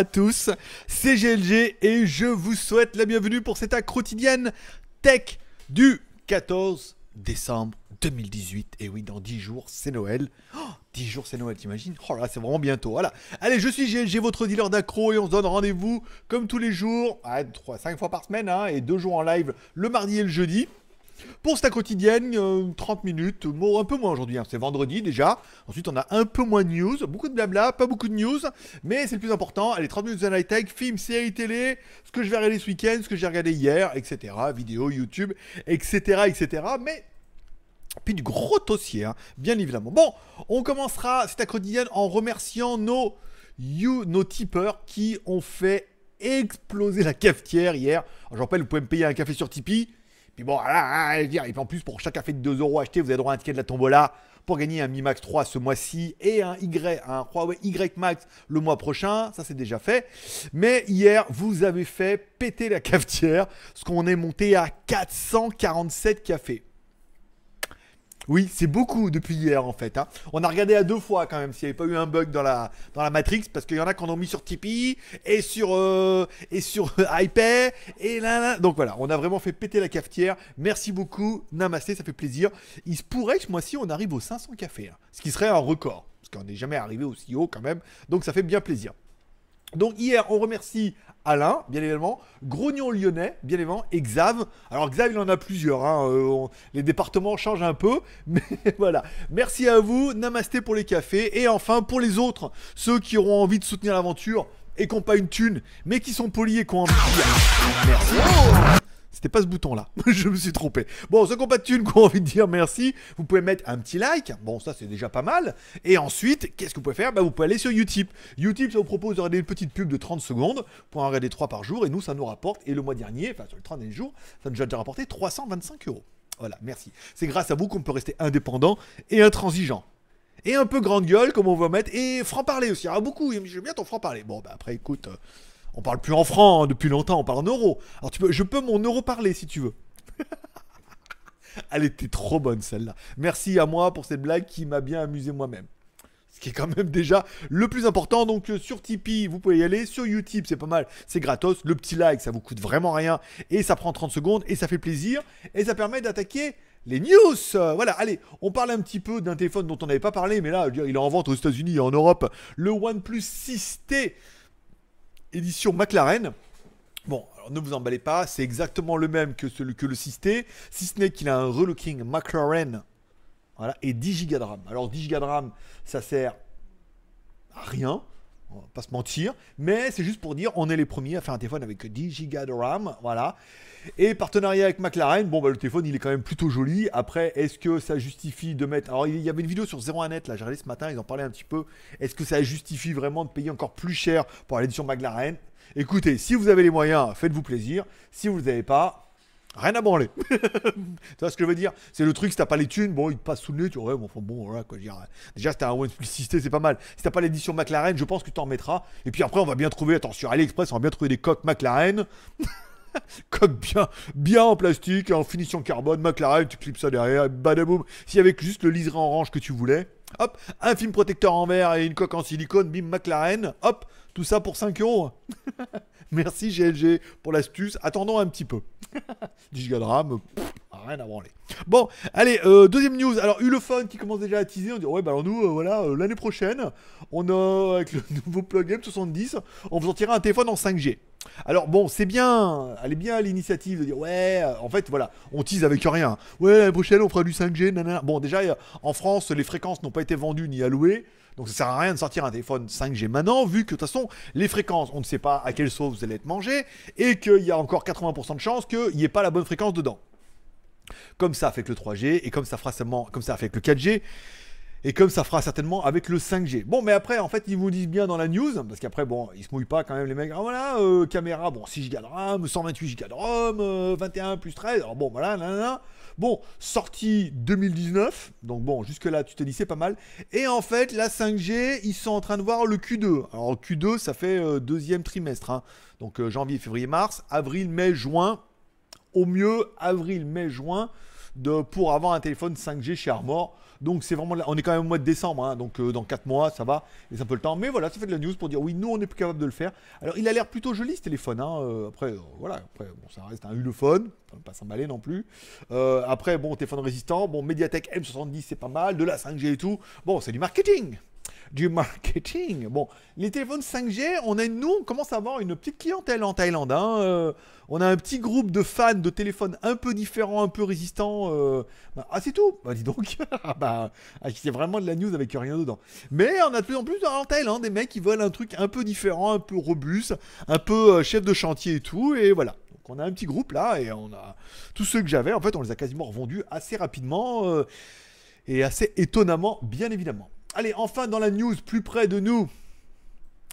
à tous, c'est GLG et je vous souhaite la bienvenue pour cette quotidienne tech du 14 décembre 2018. Et oui, dans 10 jours, c'est Noël. 10 jours, c'est Noël, t'imagines Oh là, c'est vraiment bientôt. Voilà. Allez, je suis GLG, votre dealer d'accro, et on se donne rendez-vous comme tous les jours, à 3, 5 fois par semaine, hein, et deux jours en live le mardi et le jeudi. Pour cette quotidienne, 30 euh, minutes, un peu moins aujourd'hui, hein. c'est vendredi déjà. Ensuite, on a un peu moins de news, beaucoup de blabla, pas beaucoup de news, mais c'est le plus important. Allez, 30 minutes de Night Tech, films, séries télé, ce que je vais regarder ce week-end, ce que j'ai regardé hier, etc. Vidéo, YouTube, etc., etc. Mais puis du gros dossier, hein, bien évidemment. Bon, on commencera cette quotidienne en remerciant nos, you, nos tipeurs qui ont fait exploser la cafetière hier. J'en rappelle, vous pouvez me payer un café sur Tipeee. Puis bon, ah, ah, ah, en plus, pour chaque café de 2 euros acheté, vous avez droit à un ticket de la tombola pour gagner un Mi Max 3 ce mois-ci et un Y, un Huawei Y Max le mois prochain. Ça, c'est déjà fait. Mais hier, vous avez fait péter la cafetière, ce qu'on est monté à 447 cafés. Oui, c'est beaucoup depuis hier en fait. Hein. On a regardé à deux fois quand même s'il n'y avait pas eu un bug dans la, dans la Matrix parce qu'il y en a qu'on ont mis sur Tipeee et sur, euh, et sur euh, et là, Donc voilà, on a vraiment fait péter la cafetière. Merci beaucoup, Namaste, ça fait plaisir. Il se pourrait que ce mois-ci on arrive aux 500 cafés, hein. ce qui serait un record parce qu'on n'est jamais arrivé aussi haut quand même. Donc ça fait bien plaisir. Donc hier, on remercie Alain, bien évidemment, Grognon Lyonnais, bien évidemment, et Xav. Alors Xav, il en a plusieurs, hein. euh, les départements changent un peu, mais voilà. Merci à vous, namasté pour les cafés, et enfin pour les autres, ceux qui auront envie de soutenir l'aventure et qui n'ont pas une thune, mais qui sont polis et qui ont envie de... Merci. C'était pas ce bouton-là. je me suis trompé. Bon, ceux qui n'ont pas de thunes, qui ont envie de dire merci, vous pouvez mettre un petit like. Bon, ça, c'est déjà pas mal. Et ensuite, qu'est-ce que vous pouvez faire bah, Vous pouvez aller sur Utip. Utip, ça vous propose de regarder une petite pub de 30 secondes pour en regarder 3 par jour. Et nous, ça nous rapporte. Et le mois dernier, enfin, sur le 30 jour, ça nous a déjà rapporté 325 euros. Voilà, merci. C'est grâce à vous qu'on peut rester indépendant et intransigeant et un peu grande gueule, comme on va mettre, et franc-parler aussi. Il y aura beaucoup, j'aime bien ton franc-parler. Bon, bah après, écoute, euh, on parle plus en franc hein, depuis longtemps, on parle en euro. Alors tu peux, je peux mon euro parler si tu veux. Elle était trop bonne celle-là. Merci à moi pour cette blague qui m'a bien amusé moi-même. Ce qui est quand même déjà le plus important. Donc euh, sur Tipeee, vous pouvez y aller. Sur YouTube, c'est pas mal. C'est gratos. Le petit like, ça vous coûte vraiment rien. Et ça prend 30 secondes. Et ça fait plaisir. Et ça permet d'attaquer les news. voilà, allez, on parle un petit peu d'un téléphone dont on n'avait pas parlé, mais là, il est en vente aux États-Unis et en Europe. Le OnePlus 6T édition McLaren. Bon, alors ne vous emballez pas, c'est exactement le même que, que le 6T, si ce n'est qu'il a un relooking McLaren voilà, et 10 Go de RAM. Alors 10 Go de RAM, ça sert à rien on va pas se mentir, mais c'est juste pour dire, on est les premiers à faire un téléphone avec 10 gigas de RAM, voilà. Et partenariat avec McLaren, bon bah le téléphone il est quand même plutôt joli, après est-ce que ça justifie de mettre, alors il y avait une vidéo sur 01net là, j'ai regardé ce matin, ils en parlaient un petit peu, est-ce que ça justifie vraiment de payer encore plus cher pour aller sur McLaren Écoutez, si vous avez les moyens, faites-vous plaisir, si vous avez pas, Rien à branler. tu vois ce que je veux dire C'est le truc, si t'as pas les thunes, bon, il te passe sous le nez, tu vois, bon, bon, voilà, quoi. Euh, déjà, si un One c'est pas mal. Si t'as pas l'édition McLaren, je pense que t'en mettras. Et puis après, on va bien trouver, attends, sur AliExpress, on va bien trouver des coques McLaren. coque bien, bien en plastique, en finition carbone, McLaren, tu clips ça derrière, badaboum. S'il y avait juste le liseré orange que tu voulais, hop, un film protecteur en verre et une coque en silicone, bim, McLaren, hop, tout ça pour 5 euros. Hein. Merci GLG pour l'astuce. Attendons un petit peu. 10 go de RAM, rien à branler. Bon, allez, euh, deuxième news. Alors, Ulefone qui commence déjà à teaser. On dit, ouais, bah alors nous, euh, voilà, euh, l'année prochaine, on a, avec le nouveau plug in 70 on vous en tirera un téléphone en 5G. Alors bon, c'est bien, allez est bien l'initiative de dire ouais, en fait voilà, on tease avec rien. Ouais, l'année prochaine on fera du 5G, Bon déjà en France les fréquences n'ont pas été vendues ni allouées, donc ça sert à rien de sortir un téléphone 5G maintenant, vu que de toute façon, les fréquences, on ne sait pas à quelle sauce vous allez être mangé, et qu'il y a encore 80% de chances qu'il n'y ait pas la bonne fréquence dedans. Comme ça avec le 3G, et comme ça fera certainement comme ça avec le 4G, et comme ça fera certainement avec le 5G. Bon, mais après, en fait, ils vous disent bien dans la news, parce qu'après, bon, ils se mouillent pas quand même, les mecs. Ah voilà, euh, caméra, bon, 6 Go de RAM, 128 Go de ROM, 21 euh, plus 13, alors bon, voilà, là. » Bon, sortie 2019, donc bon, jusque-là, tu te dis c'est pas mal. Et en fait, la 5G, ils sont en train de voir le Q2. Alors, Q2, ça fait euh, deuxième trimestre. Hein. Donc, euh, janvier, février, mars, avril, mai, juin. Au mieux, avril, mai, juin pour avoir un téléphone 5G chez Armor. Donc c'est vraiment, on est quand même au mois de décembre, hein, donc euh, dans 4 mois, ça va, c'est un peu le temps. Mais voilà, ça fait de la news pour dire oui, nous on n'est plus capable de le faire. Alors il a l'air plutôt joli ce téléphone. Hein, euh, après, euh, voilà, après bon, ça reste un hulophone, va pas s'emballer non plus. après, bon, téléphone résistant, bon, Mediatek M70 c'est pas mal, de la 5G et tout. Bon, c'est du marketing du marketing. Bon, les téléphones 5G, on a, nous, on commence à avoir une petite clientèle en Thaïlande. Hein. Euh, on a un petit groupe de fans de téléphones un peu différents, un peu résistants. Euh, bah, ah, c'est tout Bah, dis donc ah, bah, ah, C'est vraiment de la news avec rien dedans. Mais on a de plus en plus en Thaïlande hein, des mecs qui veulent un truc un peu différent, un peu robuste, un peu euh, chef de chantier et tout, et voilà. Donc on a un petit groupe là, et on a... Tous ceux que j'avais, en fait, on les a quasiment revendus assez rapidement et assez étonnamment, bien évidemment. Allez, enfin dans la news plus près de nous.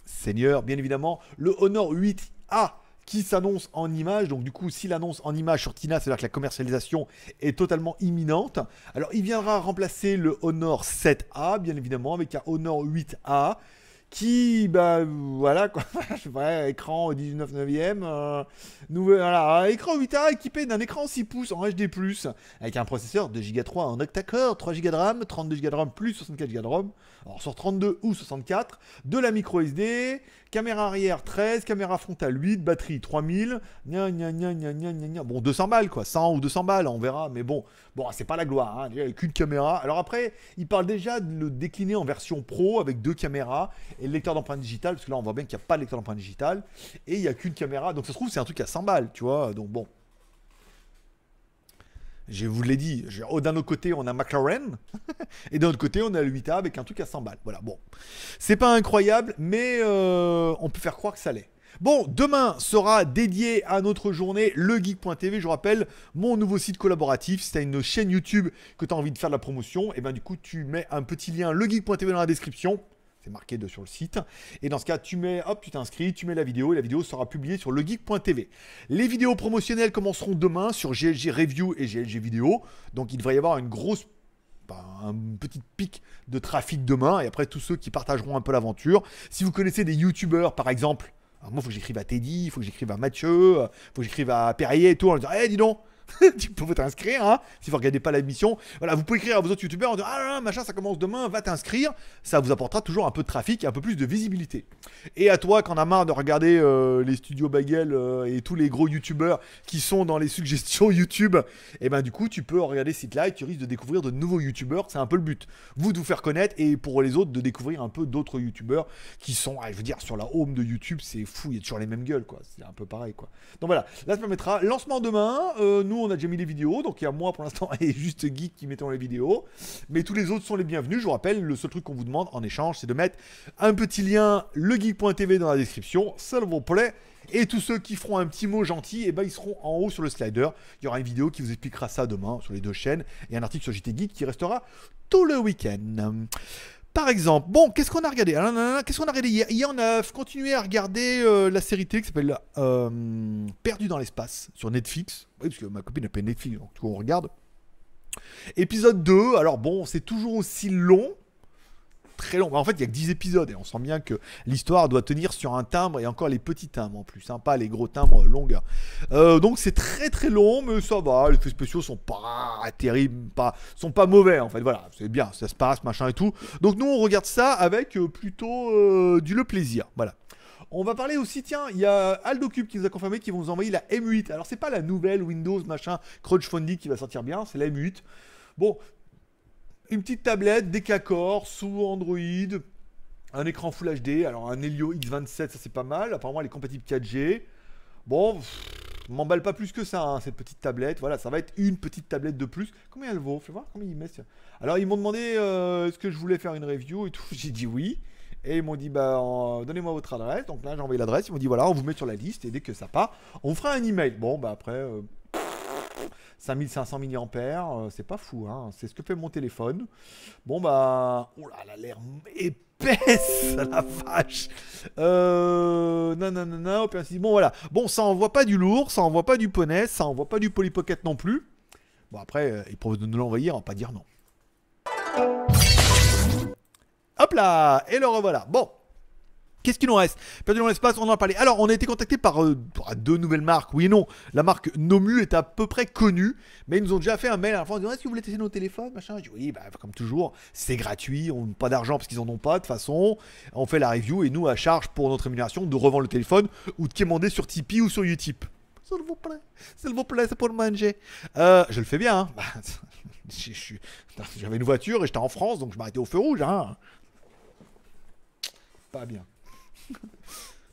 Seigneur, bien évidemment, le Honor 8A qui s'annonce en image. Donc du coup, s'il annonce en image sur Tina, cest à que la commercialisation est totalement imminente. Alors il viendra remplacer le Honor 7A, bien évidemment, avec un Honor 8A qui, bah voilà, quoi, je sais écran 19 e ème écran 8A équipé d'un écran 6 pouces en HD+, avec un processeur de Go 3 en octa-core, 3Go de RAM, 32Go de RAM plus 64Go de RAM, alors sur 32 ou 64, de la micro SD, caméra arrière 13, caméra frontale 8, batterie 3000, gna gna gna gna gna gna bon 200 balles quoi, 100 ou 200 balles, on verra, mais bon, bon ah, c'est pas la gloire, hein, avec une caméra, alors après, il parle déjà de le décliner en version pro avec deux caméras, et le lecteur d'empreintes digitales, parce que là on voit bien qu'il n'y a pas de lecteur d'empreintes digitales, et il n'y a qu'une caméra, donc ça se trouve c'est un truc à 100 balles, tu vois, donc bon. Je vous l'ai dit, oh, d'un autre côté on a McLaren, et d'un autre côté on a le 8A avec un truc à 100 balles, voilà, bon. C'est pas incroyable, mais euh, on peut faire croire que ça l'est. Bon, demain sera dédié à notre journée, legeek.tv. Je vous rappelle, mon nouveau site collaboratif. Si tu as une chaîne YouTube que tu as envie de faire de la promotion, et ben du coup, tu mets un petit lien legeek.tv dans la description. C'est marqué de, sur le site. Et dans ce cas, tu mets, hop, tu t'inscris, tu mets la vidéo et la vidéo sera publiée sur legeek.tv. Les vidéos promotionnelles commenceront demain sur GLG Review et GLG Vidéo. Donc il devrait y avoir une grosse bah, un petit pic de trafic demain et après tous ceux qui partageront un peu l'aventure. Si vous connaissez des youtubeurs par exemple, moi il faut que j'écrive à Teddy, il faut que j'écrive à Mathieu, il faut que j'écrive à Perrier et tout, en disant Eh dis donc, tu peux t'inscrire, hein. si vous regardez pas l'émission. Voilà, vous pouvez écrire à vos autres youtubeurs en disant Ah machin, ça commence demain, va t'inscrire. Ça vous apportera toujours un peu de trafic et un peu plus de visibilité. Et à toi, quand on a marre de regarder euh, les studios Bagel euh, et tous les gros youtubeurs qui sont dans les suggestions YouTube, et eh ben du coup, tu peux regarder ce site-là et tu risques de découvrir de nouveaux youtubeurs. C'est un peu le but. Vous, de vous faire connaître et pour les autres, de découvrir un peu d'autres youtubeurs qui sont, ah, je veux dire, sur la home de YouTube, c'est fou, il y a toujours les mêmes gueules, quoi. C'est un peu pareil, quoi. Donc voilà, là, ça permettra. Lancement demain, euh, nous, on a déjà mis les vidéos, donc il y a moi pour l'instant et juste Geek qui mettons les vidéos. Mais tous les autres sont les bienvenus. Je vous rappelle, le seul truc qu'on vous demande en échange, c'est de mettre un petit lien legeek.tv dans la description. s'il vous plaît. Et tous ceux qui feront un petit mot gentil, et eh ben, ils seront en haut sur le slider. Il y aura une vidéo qui vous expliquera ça demain sur les deux chaînes et un article sur JT Geek qui restera tout le week-end. Par exemple, bon, qu'est-ce qu'on a regardé ah, Qu'est-ce qu'on a regardé hier, hier on a continué à regarder euh, la série télé qui s'appelle euh, Perdu dans l'espace sur Netflix. Oui, parce que ma copine a Netflix, donc on regarde. Épisode 2, alors bon, c'est toujours aussi long très long. En fait, il y a que 10 épisodes et on sent bien que l'histoire doit tenir sur un timbre et encore les petits timbres en plus, hein, pas les gros timbres longs. Euh, donc c'est très très long, mais ça va. Les effets spéciaux sont pas terribles, pas sont pas mauvais en fait. Voilà, c'est bien, ça se passe, machin et tout. Donc nous on regarde ça avec euh, plutôt euh, du le plaisir. Voilà. On va parler aussi, tiens, il y a Cube qui nous a confirmé qu'ils vont nous envoyer la M8. Alors c'est pas la nouvelle Windows machin crowdfunding qui va sortir bien, c'est la M8. Bon, une petite tablette, Décacore, sous Android, un écran Full HD, alors un Helio X27, ça c'est pas mal. Apparemment, elle est compatible 4G. Bon, m'emballe pas plus que ça, hein, cette petite tablette. Voilà, ça va être une petite tablette de plus. Combien elle vaut Fais voir combien ils mettent. Alors, ils m'ont demandé euh, est-ce que je voulais faire une review et tout. J'ai dit oui. Et ils m'ont dit bah, donnez-moi votre adresse. Donc là, j'ai envoyé l'adresse. Ils m'ont dit voilà, on vous met sur la liste. Et dès que ça part, on fera un email. Bon, bah après. Euh, 5500 mAh, euh, c'est pas fou, hein. c'est ce que fait mon téléphone. Bon bah, oh là là, l'air épaisse, la vache. Euh, non, bon voilà. Bon, ça envoie pas du lourd, ça envoie pas du poney, ça envoie pas du polypocket non plus. Bon après, euh, ils proposent de nous l'envoyer, on hein, va pas dire non. Hop là, et le revoilà. Bon. Qu'est-ce qu'il nous reste Perdu dans l'espace, on en a parlé. Alors, on a été contacté euh, par deux nouvelles marques, oui et non. La marque Nomu est à peu près connue, mais ils nous ont déjà fait un mail à la en disant Est-ce que vous voulez tester nos téléphones machin. Je dis Oui, bah, comme toujours, c'est gratuit, on n'a pas d'argent parce qu'ils n'en ont pas, de toute façon. On fait la review et nous, à charge pour notre rémunération de revendre le téléphone ou de commander sur Tipeee ou sur Utip. S'il vous plaît, s'il vous plaît, c'est pour manger. Euh, je le fais bien, hein. J'avais une voiture et j'étais en France, donc je m'arrêtais au feu rouge, hein. Pas bien.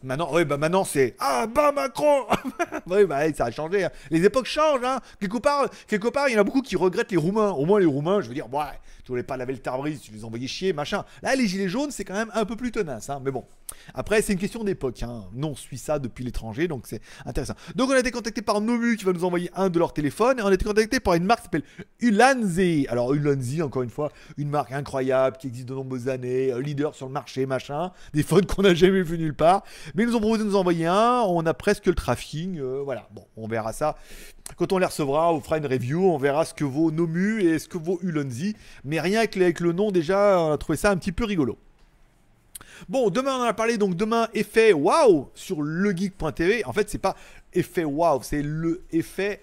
Maintenant, oui, bah maintenant c'est Ah bah Macron Oui, bah ça a changé. Hein. Les époques changent, hein. Quelque part, quelque part, il y en a beaucoup qui regrettent les Roumains. Au moins les Roumains, je veux dire, ouais, tu voulais pas laver le tarbrise, tu les envoyais chier, machin. Là, les gilets jaunes, c'est quand même un peu plus tenace, hein, mais bon. Après, c'est une question d'époque, hein. Non, on suit ça depuis l'étranger, donc c'est intéressant. Donc, on a été contacté par Nomu qui va nous envoyer un de leurs téléphones, et on a été contacté par une marque qui s'appelle Ulanzi. Alors, Ulanzi, encore une fois, une marque incroyable qui existe de nombreuses années, euh, leader sur le marché, machin, des phones qu'on n'a jamais vu nulle part. Mais ils nous ont proposé de nous envoyer un, on a presque le trafficking, euh, voilà. Bon, on verra ça. Quand on les recevra, on fera une review, on verra ce que vaut Nomu et ce que vaut Ulanzi rien avec le nom déjà, on a trouvé ça un petit peu rigolo. Bon, demain on en a parlé, donc demain effet waouh sur legeek.tv. En fait, c'est pas effet waouh, c'est le effet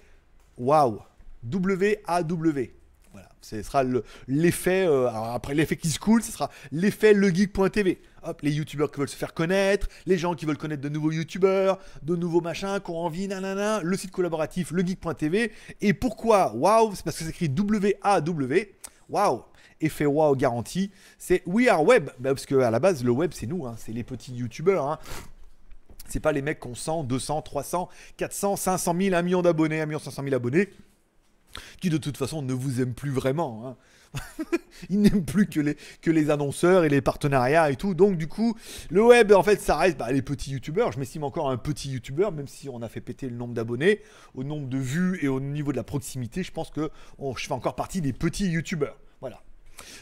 waouh. W-A-W. Voilà, ce sera l'effet, euh, le, après l'effet qui se coule, ce sera l'effet legeek.tv. Hop, les youtubeurs qui veulent se faire connaître, les gens qui veulent connaître de nouveaux youtubeurs, de nouveaux machins, qui ont envie, nanana, le site collaboratif legeek.tv. Et pourquoi waouh C'est parce que c'est écrit W-A-W. Waouh Effet waouh garantie, C'est We Are Web. Bah, parce qu'à la base, le web, c'est nous. Hein. c'est les petits youtubeurs. Hein. C'est pas les mecs qui ont 100, 200, 300, 400, 500 000, 1 million d'abonnés, 1 million 500 000 abonnés, qui de toute façon ne vous aiment plus vraiment. Hein. il n'aime plus que les, que les annonceurs et les partenariats et tout. Donc du coup, le web, en fait, ça reste bah, les petits youtubeurs. Je m'estime encore un petit youtubeur, même si on a fait péter le nombre d'abonnés, au nombre de vues et au niveau de la proximité, je pense que je fais encore partie des petits youtubeurs.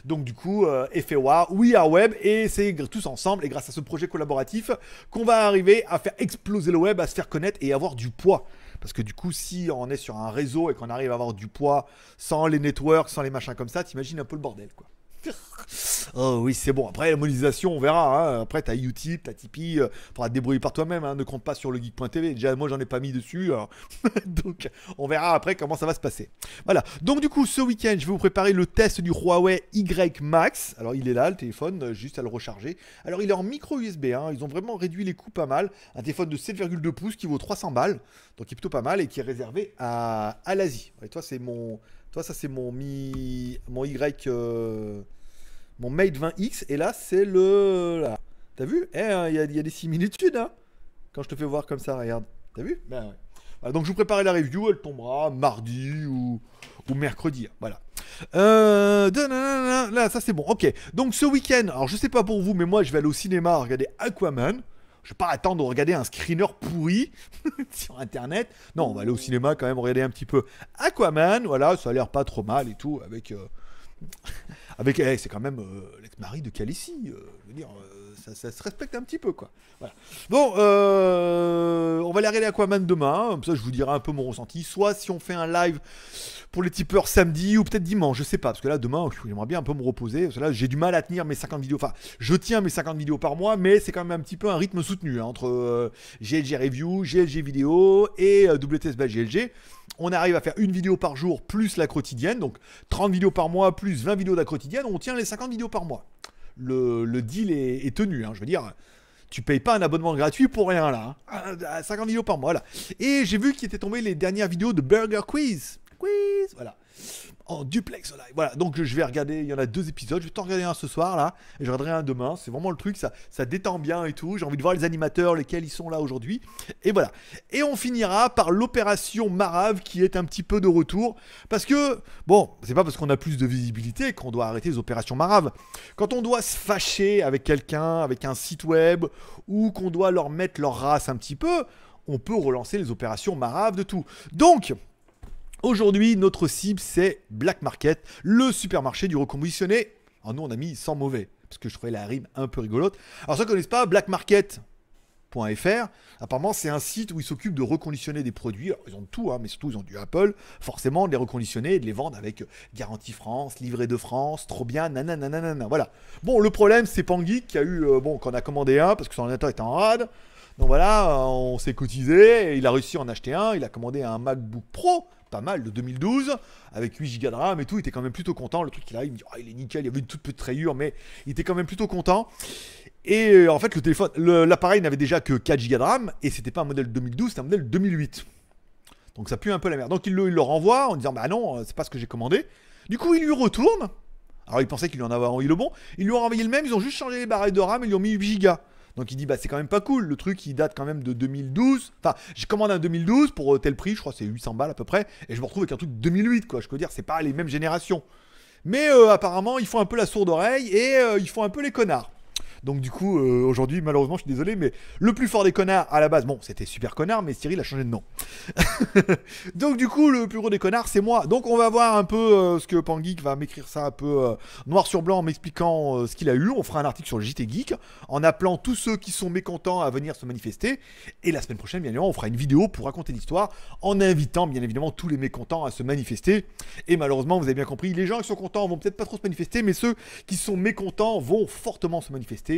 Donc du coup, Effet euh, War We Are Web, et c'est tous ensemble, et grâce à ce projet collaboratif, qu'on va arriver à faire exploser le web, à se faire connaître et avoir du poids. Parce que du coup, si on est sur un réseau et qu'on arrive à avoir du poids sans les networks, sans les machins comme ça, t'imagines un peu le bordel, quoi oh oui, c'est bon. Après, la on verra. Hein. Après, t'as YouTube, t'as Tipeee. Euh, faudra te débrouiller par toi-même. Hein. Ne compte pas sur le geek.tv. Déjà, moi, j'en ai pas mis dessus. Donc, on verra après comment ça va se passer. Voilà. Donc, du coup, ce week-end, je vais vous préparer le test du Huawei Y Max. Alors, il est là, le téléphone, euh, juste à le recharger. Alors, il est en micro USB. Hein. Ils ont vraiment réduit les coûts pas mal. Un téléphone de 7,2 pouces qui vaut 300 balles. Donc, il est plutôt pas mal et qui est réservé à, à l'Asie. Et toi, c'est mon toi, ça c'est mon Mi, Y, euh, mon Mate 20X. Et là, c'est le. Là. T'as vu Eh, il y, a des similitudes. Hein Quand je te fais voir comme ça, regarde. T'as vu Ben ouais. Voilà, donc je vous préparais la review, elle tombera mardi ou, mercredi. Hein, voilà. Euh, là, ça c'est bon. Ok. Donc ce week-end, alors je sais pas pour vous, mais moi je vais aller au cinéma regarder Aquaman. Je vais pas attendre de regarder un screener pourri sur internet. Non, on va aller au cinéma quand même regarder un petit peu Aquaman. Voilà, ça a l'air pas trop mal et tout avec. Euh, avec, eh, c'est quand même euh, l'ex-mari de Calici. Euh, je veux dire, ça, se respecte un petit peu, quoi. Voilà. Bon, euh, on va aller regarder Aquaman demain. Hein. Comme ça, je vous dirai un peu mon ressenti. Soit si on fait un live pour les tipeurs samedi ou peut-être dimanche, je sais pas. Parce que là, demain, j'aimerais bien un peu me reposer. Parce que là, j'ai du mal à tenir mes 50 vidéos. Enfin, je tiens mes 50 vidéos par mois, mais c'est quand même un petit peu un rythme soutenu hein, entre GLG euh, Review, GLG Vidéo et euh, GLG on arrive à faire une vidéo par jour plus la quotidienne, donc 30 vidéos par mois plus 20 vidéos de la quotidienne, on tient les 50 vidéos par mois le, deal est, tenu. Hein. Je veux dire, tu payes pas un abonnement gratuit pour rien là. 50 hein. vidéos par mois, là, Et j'ai vu qu'il était tombé les dernières vidéos de Burger Quiz. Quiz, voilà en duplex Voilà, donc je vais regarder, il y en a deux épisodes, je vais t'en regarder un ce soir là, et je regarderai un demain. C'est vraiment le truc, ça, ça détend bien et tout. J'ai envie de voir les animateurs, lesquels ils sont là aujourd'hui. Et voilà. Et on finira par l'opération Marave qui est un petit peu de retour. Parce que, bon, c'est pas parce qu'on a plus de visibilité qu'on doit arrêter les opérations Marave. Quand on doit se fâcher avec quelqu'un, avec un site web, ou qu'on doit leur mettre leur race un petit peu, on peut relancer les opérations Marave de tout. Donc, Aujourd'hui, notre cible, c'est Black Market, le supermarché du reconditionné. Alors ah, nous, on a mis sans mauvais, parce que je trouvais la rime un peu rigolote. Alors ceux qui ne connaissent pas, Black Apparemment, c'est un site où ils s'occupent de reconditionner des produits. ils ont tout, hein, mais surtout, ils ont du Apple. Forcément, de les reconditionner et de les vendre avec euh, Garantie France, Livré de France, trop bien, nanana. Voilà. Bon, le problème, c'est Panguy qui a eu, euh, bon, qu'on a commandé un parce que son ordinateur était en rade. Donc voilà, euh, on s'est cotisé, il a réussi à en acheter un, il a commandé un MacBook Pro, pas mal, de 2012, avec 8 Go de RAM et tout, il était quand même plutôt content, le truc qu'il a, il me dit, oh, il est nickel, il y avait une toute petite rayure, mais il était quand même plutôt content. Et euh, en fait, le téléphone, l'appareil n'avait déjà que 4 Go de RAM, et c'était pas un modèle 2012, c'était un modèle 2008. Donc ça pue un peu la merde. Donc il le, renvoie en disant, bah non, euh, c'est pas ce que j'ai commandé. Du coup, il lui retourne. Alors il pensait qu'il en avait envoyé le bon. Ils lui a envoyé le même, ils ont juste changé les barres de RAM, ils lui ont mis 8 go donc il dit bah c'est quand même pas cool. Le truc il date quand même de 2012. Enfin, j'ai commandé un 2012 pour euh, tel prix, je crois c'est 800 balles à peu près, et je me retrouve avec un truc 2008 quoi. Je peux dire c'est pas les mêmes générations. Mais euh, apparemment ils font un peu la sourde oreille et euh, ils font un peu les connards. Donc du coup, euh, aujourd'hui, malheureusement, je suis désolé, mais le plus fort des connards à la base, bon, c'était super connard, mais Cyril a changé de nom. Donc du coup, le plus gros des connards, c'est moi. Donc on va voir un peu euh, ce que Pangeek va m'écrire ça un peu euh, noir sur blanc en m'expliquant ce qu'il a eu. On fera un article sur le JT Geek en appelant tous ceux qui sont mécontents à venir se manifester. Et la semaine prochaine, bien évidemment, on fera une vidéo pour raconter l'histoire en invitant bien évidemment tous les mécontents à se manifester. Et malheureusement, vous avez bien compris, les gens qui sont contents vont peut-être pas trop se manifester, mais ceux qui sont mécontents vont fortement se manifester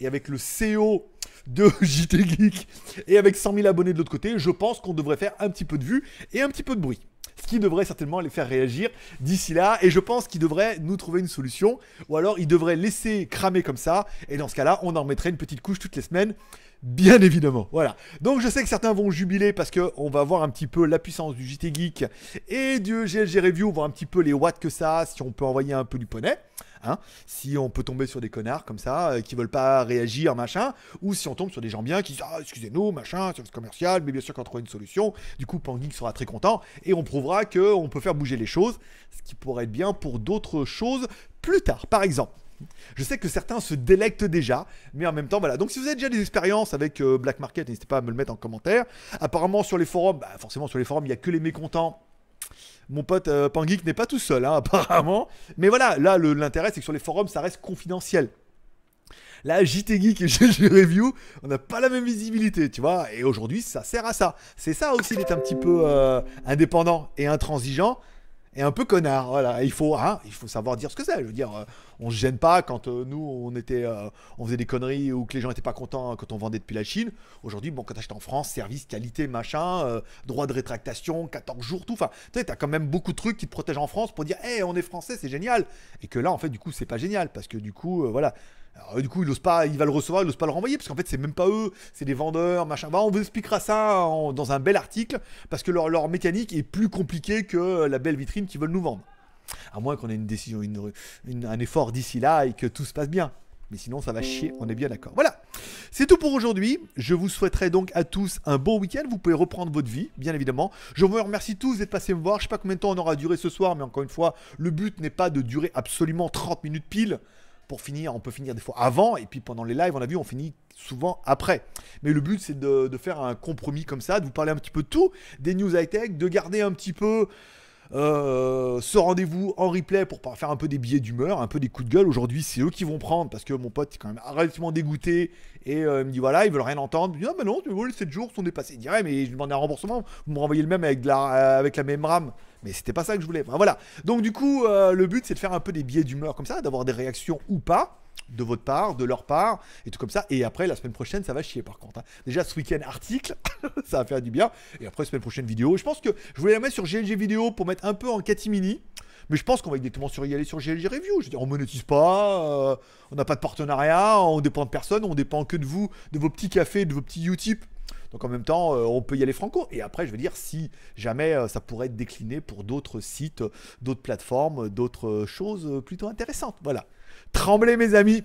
et avec le CO e de JT Geek, et avec 100 000 abonnés de l'autre côté, je pense qu'on devrait faire un petit peu de vue et un petit peu de bruit. Ce qui devrait certainement les faire réagir d'ici là, et je pense qu'ils devraient nous trouver une solution, ou alors ils devraient laisser cramer comme ça, et dans ce cas-là, on en remettrait une petite couche toutes les semaines bien évidemment. Voilà. Donc je sais que certains vont jubiler parce qu'on va voir un petit peu la puissance du JT Geek et du GLG Review, voir un petit peu les watts que ça si on peut envoyer un peu du poney. Hein, si on peut tomber sur des connards comme ça, euh, qui veulent pas réagir, machin, ou si on tombe sur des gens bien qui disent Ah, excusez-nous, machin, service commercial, mais bien sûr qu'on trouvera une solution. Du coup, Panguin sera très content et on prouvera qu'on peut faire bouger les choses, ce qui pourrait être bien pour d'autres choses plus tard. Par exemple, je sais que certains se délectent déjà, mais en même temps, voilà. Donc, si vous avez déjà des expériences avec euh, Black Market, n'hésitez pas à me le mettre en commentaire. Apparemment, sur les forums, bah, forcément, sur les forums, il n'y a que les mécontents mon pote euh, Pangeek n'est pas tout seul, hein, apparemment. Mais voilà, là, l'intérêt, c'est que sur les forums, ça reste confidentiel. Là, JT Geek et Review, on n'a pas la même visibilité, tu vois. Et aujourd'hui, ça sert à ça. C'est ça aussi d'être un petit peu euh, indépendant et intransigeant et un peu connard. Voilà, il faut, hein, il faut savoir dire ce que c'est. Je veux dire, euh, on se gêne pas quand euh, nous on était, euh, on faisait des conneries ou que les gens étaient pas contents hein, quand on vendait depuis la Chine. Aujourd'hui, bon, quand t'achètes en France, service, qualité, machin, droit de rétractation, 14 jours, tout. Enfin, tu sais, quand même beaucoup de trucs qui te protègent en France pour dire, hé, on est français, c'est génial. Et que là, en fait, du coup, c'est pas génial parce que du coup, voilà, du coup, il pas, il va le recevoir, il n'ose pas le renvoyer, parce qu'en fait, c'est même pas eux, c'est des vendeurs, machin. Bah, on vous expliquera ça dans un bel article, parce que leur, mécanique est plus compliquée que la belle vitrine qu'ils veulent nous vendre. À moins qu'on ait une décision, un effort d'ici là et que tout se passe bien. Mais sinon, ça va chier, on est bien d'accord. Voilà, c'est tout pour aujourd'hui. Je vous souhaiterais donc à tous un bon week-end. Vous pouvez reprendre votre vie, bien évidemment. Je vous remercie tous d'être passés me voir. Je sais pas combien de temps on aura duré ce soir, mais encore une fois, le but n'est pas de durer absolument 30 minutes pile pour finir, on peut finir des fois avant, et puis pendant les lives, on a vu, on finit souvent après. Mais le but, c'est de, faire un compromis comme ça, de vous parler un petit peu tout, des news high-tech, de garder un petit peu euh, ce rendez-vous en replay pour faire un peu des billets d'humeur, un peu des coups de gueule. Aujourd'hui, c'est eux qui vont prendre parce que mon pote est quand même relativement dégoûté et euh, me dit voilà, ils veulent rien entendre. bien ah, mais non, les 7 jours sont dépassés. Il dirait mais je demande un remboursement, vous me renvoyez le même avec, la, euh, avec la même rame mais c'était pas ça que je voulais. voilà. Donc du coup, euh, le but c'est de faire un peu des biais d'humeur comme ça, d'avoir des réactions ou pas de votre part, de leur part, et tout comme ça. Et après, la semaine prochaine, ça va chier par contre. Hein. Déjà, ce week-end, article, ça va faire du bien. Et après, semaine prochaine, vidéo. Je pense que je voulais la mettre sur GLG vidéo pour mettre un peu en catimini. Mais je pense qu'on va directement sur y aller sur GLG Review. Je veux dire, on monétise pas, euh, on n'a pas de partenariat, on dépend de personne, on dépend que de vous, de vos petits cafés, de vos petits Utip donc en même temps, euh, on peut y aller franco. Et après, je veux dire, si jamais euh, ça pourrait être décliné pour d'autres sites, d'autres plateformes, d'autres euh, choses plutôt intéressantes. Voilà. Tremblez mes amis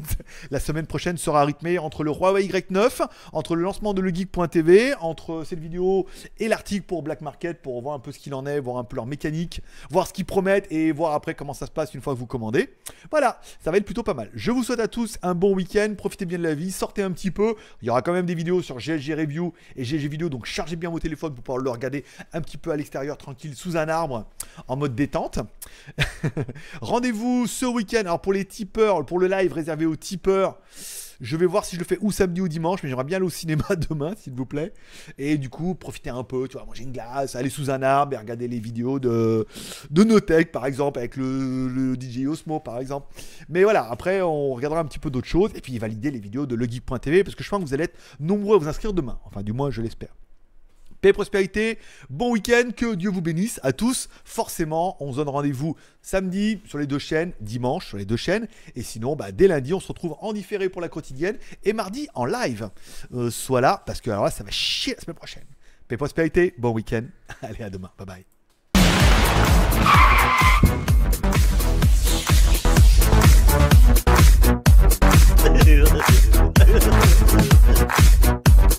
La semaine prochaine sera rythmée entre le Huawei Y9, entre le lancement de legeek.tv, entre cette vidéo et l'article pour Black Market pour voir un peu ce qu'il en est, voir un peu leur mécanique, voir ce qu'ils promettent et voir après comment ça se passe une fois que vous commandez. Voilà, ça va être plutôt pas mal. Je vous souhaite à tous un bon week-end, profitez bien de la vie, sortez un petit peu. Il y aura quand même des vidéos sur GLG Review et GLG Vidéo, donc chargez bien vos téléphones pour pouvoir le regarder un petit peu à l'extérieur, tranquille, sous un arbre, en mode détente. Rendez-vous ce week-end. Alors pour les les pour le live réservé aux tipeurs, je vais voir si je le fais ou samedi ou dimanche, mais j'aimerais bien aller au cinéma demain, s'il vous plaît. Et du coup, profiter un peu, tu vois, manger une glace, aller sous un arbre et regarder les vidéos de, de Tech par exemple, avec le, le, DJ Osmo, par exemple. Mais voilà, après, on regardera un petit peu d'autres choses et puis valider les vidéos de legeek.tv parce que je pense que vous allez être nombreux à vous inscrire demain. Enfin, du moins, je l'espère. Paix prospérité, bon week-end, que Dieu vous bénisse à tous. Forcément, on se donne rendez-vous samedi sur les deux chaînes, dimanche sur les deux chaînes. Et sinon, bah, dès lundi, on se retrouve en différé pour la quotidienne et mardi en live. Euh, sois soit là, parce que alors ça va chier la semaine prochaine. Paix et prospérité, bon week-end. Allez, à demain. Bye bye.